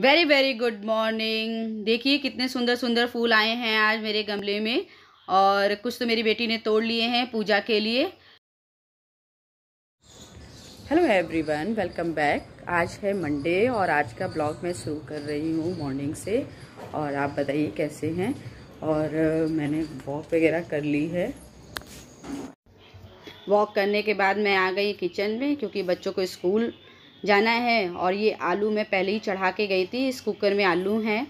very very good morning देखिए कितने सुंदर सुंदर फूल आए हैं आज मेरे गमले में और कुछ तो मेरी बेटी ने तोड़ लिए हैं पूजा के लिए हेलो एवरीवन वेलकम बैक आज है मंडे और आज का ब्लॉग मैं शुरू कर रही हूँ मॉर्निंग से और आप बताइए कैसे हैं और मैंने वॉक वगैरह कर ली है वॉक करने के बाद मैं आ गई किचन में क्योंकि बच्चों को स्कूल जाना है और ये आलू मैं पहले ही चढ़ा के गई थी इस कुकर में आलू हैं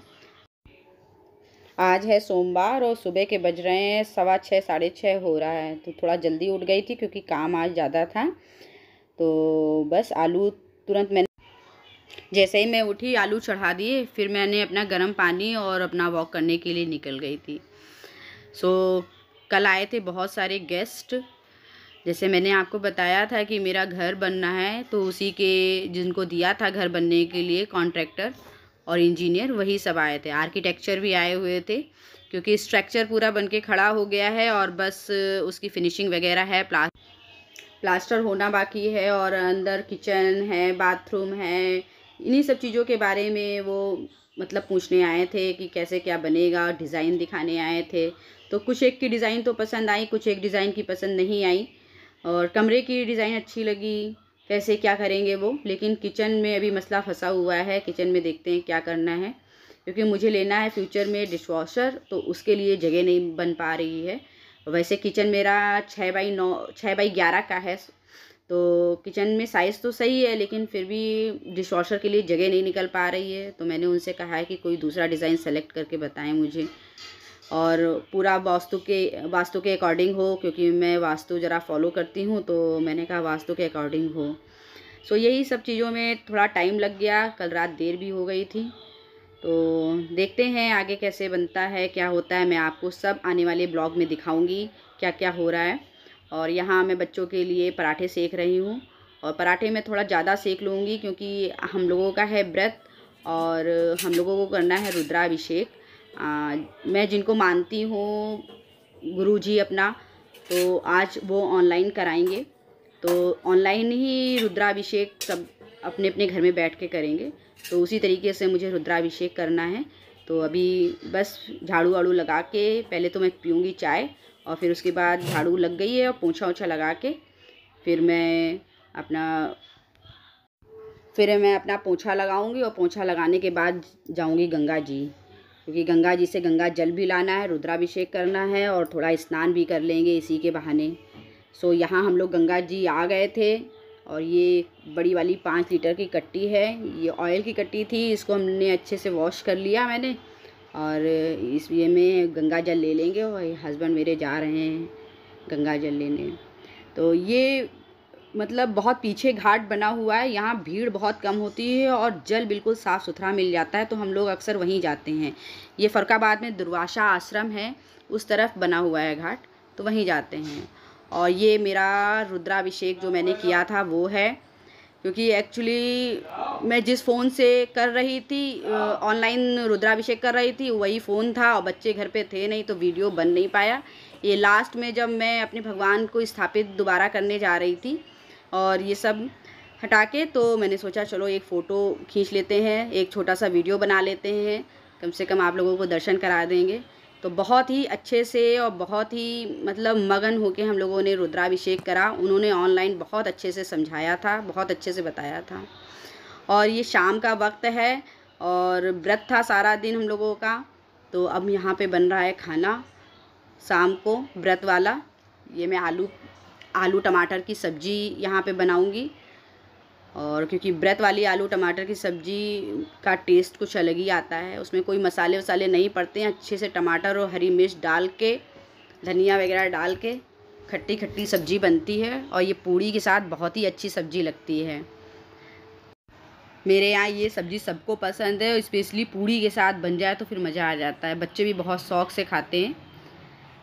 आज है सोमवार और सुबह के बज रहे हैं सवा छः साढ़े छः हो रहा है तो थोड़ा जल्दी उठ गई थी क्योंकि काम आज ज़्यादा था तो बस आलू तुरंत मैंने जैसे ही मैं उठी आलू चढ़ा दिए फिर मैंने अपना गर्म पानी और अपना वॉक करने के लिए निकल गई थी सो कल आए थे बहुत सारे गेस्ट जैसे मैंने आपको बताया था कि मेरा घर बनना है तो उसी के जिनको दिया था घर बनने के लिए कॉन्ट्रैक्टर और इंजीनियर वही सब आए थे आर्किटेक्चर भी आए हुए थे क्योंकि स्ट्रक्चर पूरा बन के खड़ा हो गया है और बस उसकी फिनिशिंग वगैरह है प्ला प्लास्टर होना बाकी है और अंदर किचन है बाथरूम है इन्हीं सब चीज़ों के बारे में वो मतलब पूछने आए थे कि कैसे क्या बनेगा डिज़ाइन दिखाने आए थे तो कुछ एक की डिज़ाइन तो पसंद आई कुछ एक डिज़ाइन की पसंद नहीं आई और कमरे की डिज़ाइन अच्छी लगी कैसे क्या करेंगे वो लेकिन किचन में अभी मसला फंसा हुआ है किचन में देखते हैं क्या करना है क्योंकि मुझे लेना है फ्यूचर में डिशवॉशर तो उसके लिए जगह नहीं बन पा रही है वैसे किचन मेरा छः बाई नौ छः बाई ग्यारह का है तो किचन में साइज़ तो सही है लेकिन फिर भी डिश वॉशर के लिए जगह नहीं निकल पा रही है तो मैंने उनसे कहा है कि कोई दूसरा डिज़ाइन सेलेक्ट करके बताएं मुझे और पूरा वास्तु के वास्तु के अकॉर्डिंग हो क्योंकि मैं वास्तु ज़रा फॉलो करती हूँ तो मैंने कहा वास्तु के अकॉर्डिंग हो सो so, यही सब चीज़ों में थोड़ा टाइम लग गया कल रात देर भी हो गई थी तो देखते हैं आगे कैसे बनता है क्या होता है मैं आपको सब आने वाले ब्लॉग में दिखाऊंगी क्या क्या हो रहा है और यहाँ मैं बच्चों के लिए पराठे सेक रही हूँ और पराठे मैं थोड़ा ज़्यादा सेक लूँगी क्योंकि हम लोगों का है व्रत और हम लोगों को करना है रुद्राभिषेक आ, मैं जिनको मानती हूँ गुरुजी अपना तो आज वो ऑनलाइन कराएंगे तो ऑनलाइन ही रुद्राभिषेक सब अपने अपने घर में बैठ के करेंगे तो उसी तरीके से मुझे रुद्राभिषेक करना है तो अभी बस झाड़ू वाड़ू लगा के पहले तो मैं पीऊँगी चाय और फिर उसके बाद झाड़ू लग गई है और पोछा ओछा लगा के फिर मैं अपना फिर मैं अपना पोछा लगाऊंगी और पोछा लगाने के बाद जाऊंगी गंगा जी क्योंकि गंगा जी से गंगा जल भी लाना है रुद्राभिषेक करना है और थोड़ा स्नान भी कर लेंगे इसी के बहाने सो यहाँ हम लोग गंगा जी आ गए थे और ये बड़ी वाली पाँच लीटर की कट्टी है ये ऑयल की कट्टी थी इसको हमने अच्छे से वॉश कर लिया मैंने और इस में गंगा जल ले लेंगे और हस्बैंड मेरे जा रहे हैं गंगा जल लेने तो ये मतलब बहुत पीछे घाट बना हुआ है यहाँ भीड़ बहुत कम होती है और जल बिल्कुल साफ़ सुथरा मिल जाता है तो हम लोग अक्सर वहीं जाते हैं ये फरकाबाद में दुर्वाशा आश्रम है उस तरफ बना हुआ है घाट तो वहीं जाते हैं और ये मेरा रुद्राभिषेक जो मैंने किया था वो है क्योंकि एक्चुअली मैं जिस फ़ोन से कर रही थी ऑनलाइन रुद्राभिषेक कर रही थी वही फ़ोन था और बच्चे घर पे थे नहीं तो वीडियो बन नहीं पाया ये लास्ट में जब मैं अपने भगवान को स्थापित दोबारा करने जा रही थी और ये सब हटा के तो मैंने सोचा चलो एक फ़ोटो खींच लेते हैं एक छोटा सा वीडियो बना लेते हैं कम से कम आप लोगों को दर्शन करा देंगे तो बहुत ही अच्छे से और बहुत ही मतलब मगन होके हम लोगों ने रुद्राभिषेक करा उन्होंने ऑनलाइन बहुत अच्छे से समझाया था बहुत अच्छे से बताया था और ये शाम का वक्त है और व्रत था सारा दिन हम लोगों का तो अब यहाँ पे बन रहा है खाना शाम को व्रत वाला ये मैं आलू आलू टमाटर की सब्ज़ी यहाँ पे बनाऊँगी और क्योंकि ब्रेथ वाली आलू टमाटर की सब्ज़ी का टेस्ट कुछ अलग ही आता है उसमें कोई मसाले वसाले नहीं पड़ते हैं अच्छे से टमाटर और हरी मिर्च डाल के धनिया वगैरह डाल के खट्टी खट्टी सब्ज़ी बनती है और ये पूड़ी के साथ बहुत ही अच्छी सब्ज़ी लगती है मेरे यहाँ ये सब्ज़ी सबको पसंद है और स्पेशली पूड़ी के साथ बन जाए तो फिर मज़ा आ जाता है बच्चे भी बहुत शौक से खाते हैं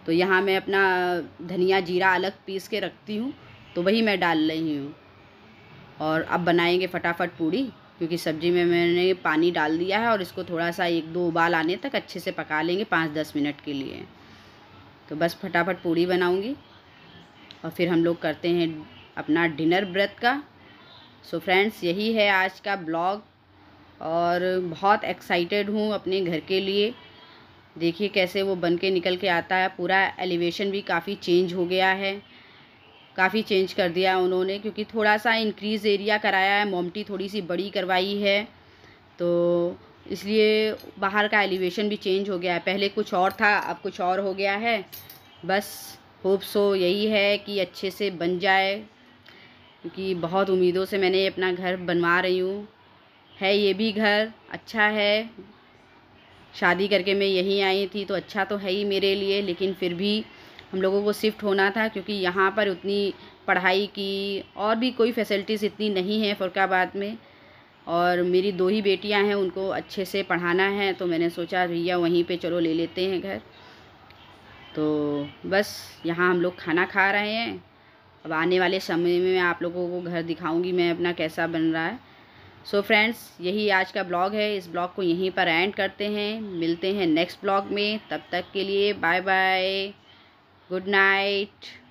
तो यहाँ मैं अपना धनिया जीरा अलग पीस के रखती हूँ तो वही मैं डाल रही हूँ और अब बनाएंगे फटाफट पूड़ी क्योंकि सब्ज़ी में मैंने पानी डाल दिया है और इसको थोड़ा सा एक दो उबाल आने तक अच्छे से पका लेंगे पाँच दस मिनट के लिए तो बस फटाफट पूड़ी बनाऊँगी और फिर हम लोग करते हैं अपना डिनर व्रत का सो फ्रेंड्स यही है आज का ब्लॉग और बहुत एक्साइटेड हूँ अपने घर के लिए देखिए कैसे वो बन के निकल के आता है पूरा एलिवेशन भी काफ़ी चेंज हो गया है काफ़ी चेंज कर दिया उन्होंने क्योंकि थोड़ा सा इंक्रीज़ एरिया कराया है मोमटी थोड़ी सी बड़ी करवाई है तो इसलिए बाहर का एलिवेशन भी चेंज हो गया है पहले कुछ और था अब कुछ और हो गया है बस होप सो यही है कि अच्छे से बन जाए क्योंकि बहुत उम्मीदों से मैंने अपना घर बनवा रही हूँ है ये भी घर अच्छा है शादी करके मैं यहीं आई थी तो अच्छा तो है ही मेरे लिए लेकिन फिर भी हम लोगों को शिफ्ट होना था क्योंकि यहाँ पर उतनी पढ़ाई की और भी कोई फैसिलिटीज़ इतनी नहीं है फरुखाबाद में और मेरी दो ही बेटियाँ हैं उनको अच्छे से पढ़ाना है तो मैंने सोचा भैया वहीं पे चलो ले लेते हैं घर तो बस यहाँ हम लोग खाना खा रहे हैं अब आने वाले समय में मैं आप लोगों को घर दिखाऊंगी मैं अपना कैसा बन रहा है सो so फ्रेंड्स यही आज का ब्लॉग है इस ब्लॉग को यहीं पर एंड करते हैं मिलते हैं नेक्स्ट ब्लॉग में तब तक के लिए बाय बाय गुड नाइट